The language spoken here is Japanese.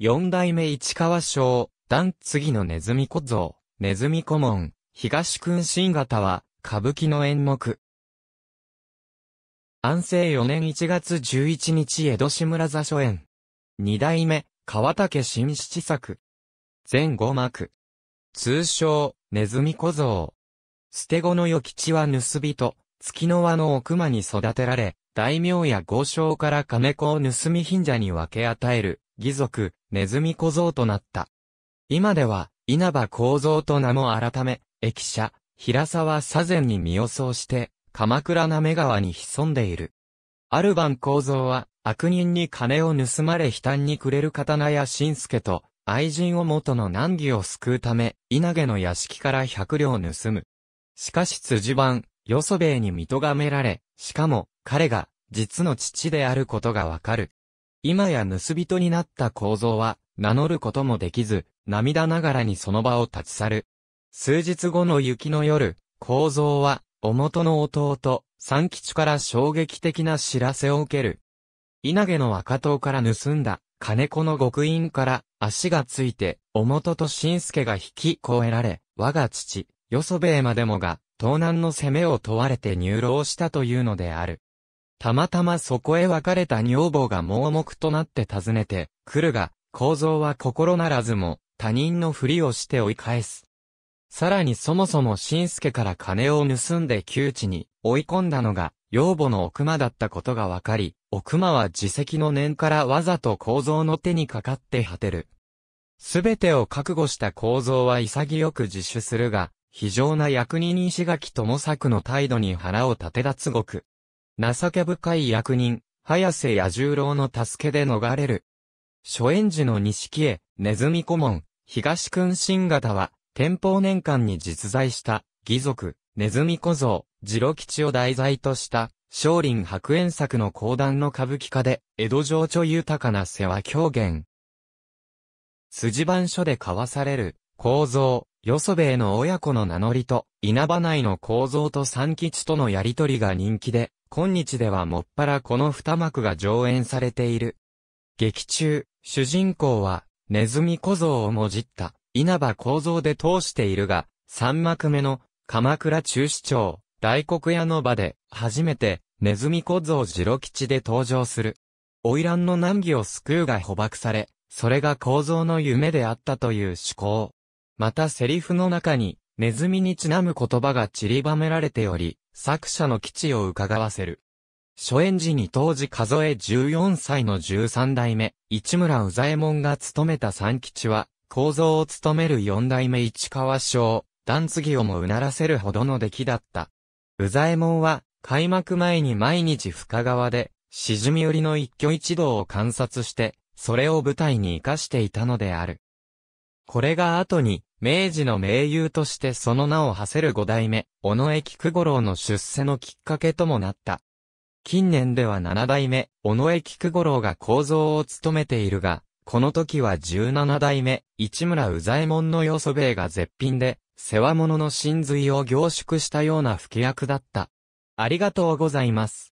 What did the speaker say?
四代目市川省、段次のネズミ小僧、ネズミ小門、東君新型は、歌舞伎の演目。安政四年一月十一日江戸志村座初演。二代目、川竹新七作。全五幕。通称、ネズミ小僧。捨て子の与吉は盗人、月の輪の奥間に育てられ、大名や豪商から金子を盗み貧者に分け与える、義族、ネズミ小僧となった。今では、稲葉構造と名も改め、駅舎、平沢左前に身を葬して、鎌倉なめ川に潜んでいる。ある晩構造は、悪人に金を盗まれ悲嘆にくれる刀や新助と、愛人を元の難儀を救うため、稲毛の屋敷から百両盗む。しかし辻番、よそべえに見とがめられ、しかも、彼が、実の父であることがわかる。今や盗人になった構造は、名乗ることもできず、涙ながらにその場を立ち去る。数日後の雪の夜、構造は、おもとの弟、三吉から衝撃的な知らせを受ける。稲毛の赤党から盗んだ、金子の極印から足がついて、おもとと新助が引き越えられ、我が父、よそべえまでもが、盗難の攻めを問われて入牢したというのである。たまたまそこへ別れた女房が盲目となって訪ねてくるが、構造は心ならずも、他人のふりをして追い返す。さらにそもそも新助から金を盗んで窮地に追い込んだのが、養母の奥間だったことが分かり、奥間は自責の念からわざと構造の手にかかって果てる。すべてを覚悟した構造は潔く自首するが、非常な役人石垣友作の態度に腹を立て立つごく、情け深い役人、早瀬野十郎の助けで逃れる。初演時の錦絵、ネズミ顧問、東君新型は、天保年間に実在した、義族、ネズミ小僧、次郎吉を題材とした、少林白煙作の講談の歌舞伎家で、江戸情緒豊かな世話狂言。筋番書で交わされる、構造、よそべえの親子の名乗りと、稲葉内の構造と三吉とのやりとりが人気で、今日ではもっぱらこの二幕が上演されている。劇中、主人公は、ネズミ小僧をもじった、稲葉構造で通しているが、三幕目の、鎌倉中市長、大黒屋の場で、初めて、ネズミ小僧郎吉で登場する。花魁の難儀を救うが捕獲され、それが構造の夢であったという思考。またセリフの中に、ネズミにちなむ言葉が散りばめられており、作者の基地を伺わせる。初演時に当時数え14歳の13代目、市村宇左衛門が務めた三吉は、構造を務める四代目市川省、段継をもうならせるほどの出来だった。宇左衛門は、開幕前に毎日深川で、しじみ売りの一挙一動を観察して、それを舞台に活かしていたのである。これが後に、明治の名優としてその名を馳せる五代目、尾上菊五郎の出世のきっかけともなった。近年では七代目、尾上菊五郎が構造を務めているが、この時は17代目、市村右左衛門のそべ米が絶品で、世話物の真髄を凝縮したような吹き役だった。ありがとうございます。